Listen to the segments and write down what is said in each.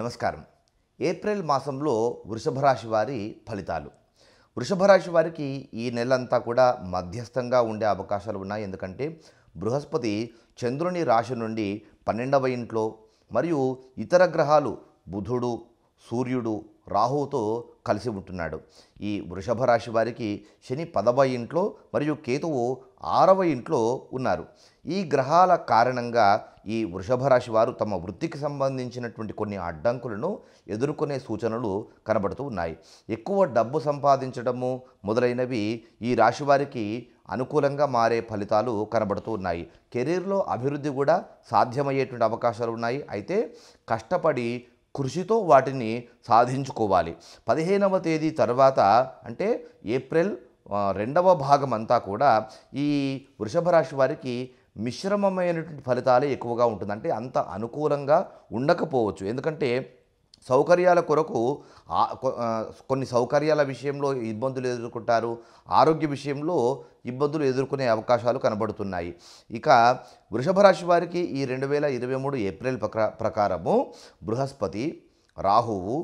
నమస్కారం ఏప్రిల్ మాసంలో వృషభ రాశి వారి ఫలితాలు వృషభ రాశి వారికి ఈ నెలంతా కూడా మధ్యస్థంగా ఉండే అవకాశాలు ఉన్నాయి ఎందుకంటే బృహస్పతి చంద్రుని రాశి నుండి పన్నెండవ ఇంట్లో మరియు ఇతర గ్రహాలు బుధుడు సూర్యుడు రాహువుతో కలిసి ఉంటున్నాడు ఈ వృషభ రాశి వారికి శని పదవ ఇంట్లో మరియు కేతువు ఆరవ ఇంట్లో ఉన్నారు ఈ గ్రహాల కారణంగా ఈ వృషభ రాశి వారు తమ వృత్తికి సంబంధించినటువంటి కొన్ని అడ్డంకులను ఎదుర్కొనే సూచనలు కనబడుతూ ఉన్నాయి ఎక్కువ డబ్బు సంపాదించడము మొదలైనవి ఈ రాశి వారికి అనుకూలంగా మారే ఫలితాలు కనబడుతూ ఉన్నాయి కెరీర్లో అభివృద్ధి కూడా సాధ్యమయ్యేటువంటి అవకాశాలు ఉన్నాయి అయితే కష్టపడి కృషితో వాటిని సాధించుకోవాలి పదిహేనవ తేదీ తర్వాత అంటే ఏప్రిల్ రెండవ భాగం అంతా కూడా ఈ వృషభ రాశి వారికి మిశ్రమమైనటువంటి ఫలితాలే ఎక్కువగా ఉంటుంది అంటే అంత అనుకూలంగా ఉండకపోవచ్చు ఎందుకంటే సౌకర్యాల కొరకు కొన్ని సౌకర్యాల విషయంలో ఇబ్బందులు ఎదుర్కొంటారు ఆరోగ్య విషయంలో ఇబ్బందులు ఎదుర్కొనే అవకాశాలు కనబడుతున్నాయి ఇక వృషభ రాశి వారికి ఈ రెండు వేల ఇరవై మూడు ఏప్రిల్ ప్రకారము బృహస్పతి రాహువు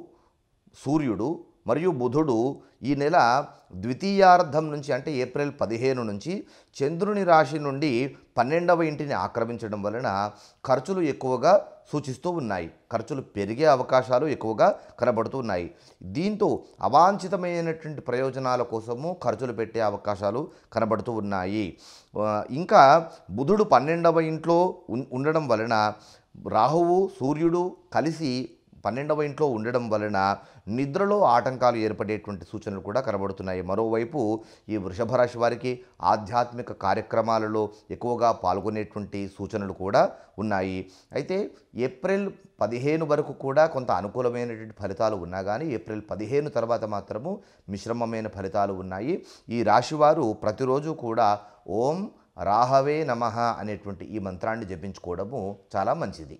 సూర్యుడు మరియు బుధుడు ఈ నెల ద్వితీయార్థం నుంచి అంటే ఏప్రిల్ పదిహేను నుంచి చంద్రుని రాశి నుండి పన్నెండవ ఇంటిని ఆక్రమించడం వలన ఖర్చులు ఎక్కువగా సూచిస్తూ ఉన్నాయి ఖర్చులు పెరిగే అవకాశాలు ఎక్కువగా కనబడుతూ ఉన్నాయి దీంతో అవాంఛితమైనటువంటి ప్రయోజనాల కోసము ఖర్చులు పెట్టే అవకాశాలు కనబడుతూ ఉన్నాయి ఇంకా బుధుడు పన్నెండవ ఇంట్లో ఉండడం వలన రాహువు సూర్యుడు కలిసి పన్నెండవ ఇంట్లో ఉండడం వలన నిద్రలో ఆటంకాలు ఏర్పడేటువంటి సూచనలు కూడా కనబడుతున్నాయి మరోవైపు ఈ వృషభ రాశి వారికి ఆధ్యాత్మిక కార్యక్రమాలలో ఎక్కువగా పాల్గొనేటువంటి సూచనలు కూడా ఉన్నాయి అయితే ఏప్రిల్ పదిహేను వరకు కూడా కొంత అనుకూలమైనటువంటి ఫలితాలు ఉన్నా కానీ ఏప్రిల్ పదిహేను తర్వాత మాత్రము మిశ్రమమైన ఫలితాలు ఉన్నాయి ఈ రాశివారు ప్రతిరోజు కూడా ఓం రాహవే నమ అనేటువంటి ఈ మంత్రాన్ని జపించుకోవడము చాలా మంచిది